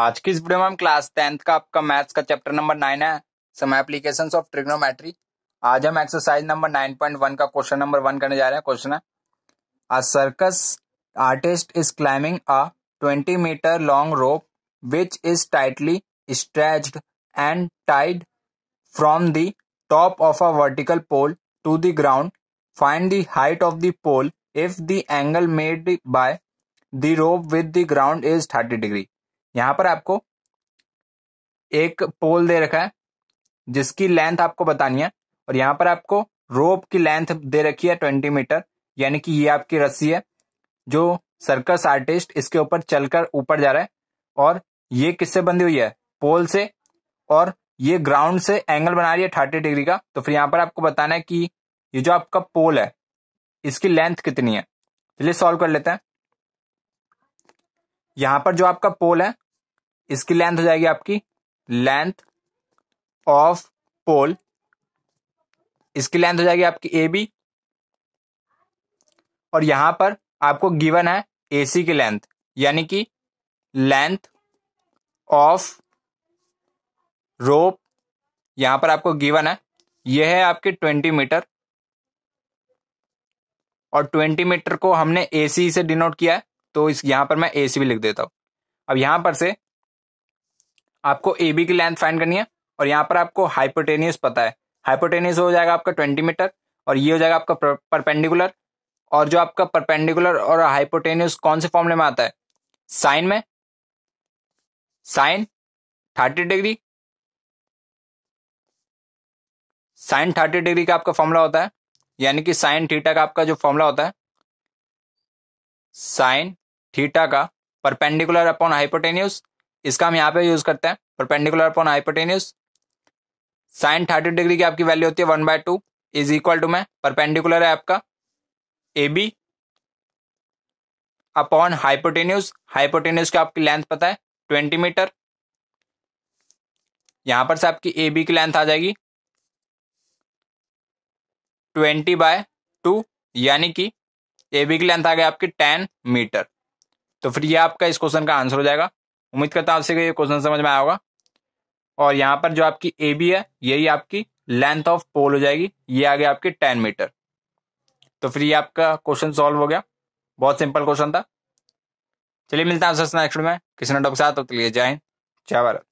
आज की इस वीडियो में हम क्लास टेंथ का आपका मैथ्स का चैप्टर नंबर नाइन है सम एप्लीकेशन ऑफ ट्रिग्नोमेट्री आज हम exercise number nine point one का क्वेश्चन नंबर वन करने जा रहे हैं क्वेश्चन है a circus artist is climbing a twenty metre long rope which is tightly stretch and tied from the top of a vertical pole to the ground find the height of the pole if the angle made by the rope with the ground is thirty degree यहाँ पर आपको एक पोल दे रखा है जिसकी length आपको बतानी है और यहां पर आपको रोप की लेंथ दे रखी है ट्वेंटी मीटर यानी कि ये आपकी रस्सी है जो सर्कस आर्टिस्ट इसके ऊपर चलकर ऊपर जा रहा है और ये किससे बंधी हुई है पोल से और ये ग्राउंड से एंगल बना रही है थर्टी डिग्री का तो फिर यहां पर आपको बताना है कि ये जो आपका पोल है इसकी लेंथ कितनी है चलिए सॉल्व कर लेते हैं यहां पर जो आपका पोल है इसकी लेंथ हो जाएगी आपकी लेंथ ऑफ पोल इसकी लेंथ हो जाएगी आपकी ए बी और यहां पर आपको गिवन है ए सी की लेंथ यानी कि लेंथ ऑफ रोप यहां पर आपको गिवन है यह है आपके ट्वेंटी मीटर और ट्वेंटी मीटर को हमने ए सी से डिनोट किया है तो इस यहां पर मैं ए सी भी लिख देता हूं अब यहां पर से आपको ए बी की लेंथ फाइंड करनी है और यहां पर आपको हाइपोटेनियस पता है हाइपोटेनियस हो जाएगा आपका ट्वेंटी मीटर और ये हो जाएगा आपका परपेंडिकुलर और जो आपका परपेंडिकुलर और हाइपोटेनियस कौन से फॉर्मूले में आता है साइन में sine thirty degree sine thirty degree का आपका फॉर्मूला होता है यानी कि साइन थीटा का आपका जो फॉर्मूला होता है साइन थीटा का परपेंडिकुलर अपॉन हाइपोटेन्यूस इसका हम यहाँ पे यूज करते हैं perpendicular upon hypotenuse sine thirty degree की आपकी वैल्यू होती है one by two is equal to में परपेंडिकुलर है आपका A B upon hypotenuse hypotenuse की आपकी लेंथ पता है ट्वेंटी मीटर यहां पर से आपकी ए बी की लेंथ आ जाएगी ट्वेंटी बाय टू यानी कि ए बी की लेंथ आ गई आपकी टेन मीटर तो फिर ये आपका इस क्वेश्चन का आंसर हो जाएगा उम्मीद करता हूं आपसे ये क्वेश्चन समझ में आया होगा और यहाँ पर जो आपकी ए बी है यही आपकी लेंथ ऑफ पोल हो जाएगी ये आ गया आपकी टेन मीटर तो फिर ये आपका क्वेश्चन सॉल्व हो गया बहुत सिंपल क्वेश्चन था चलिए मिलता है नेक्स्ट में किसी नोटों के साथ तो जय हिंद जय भारत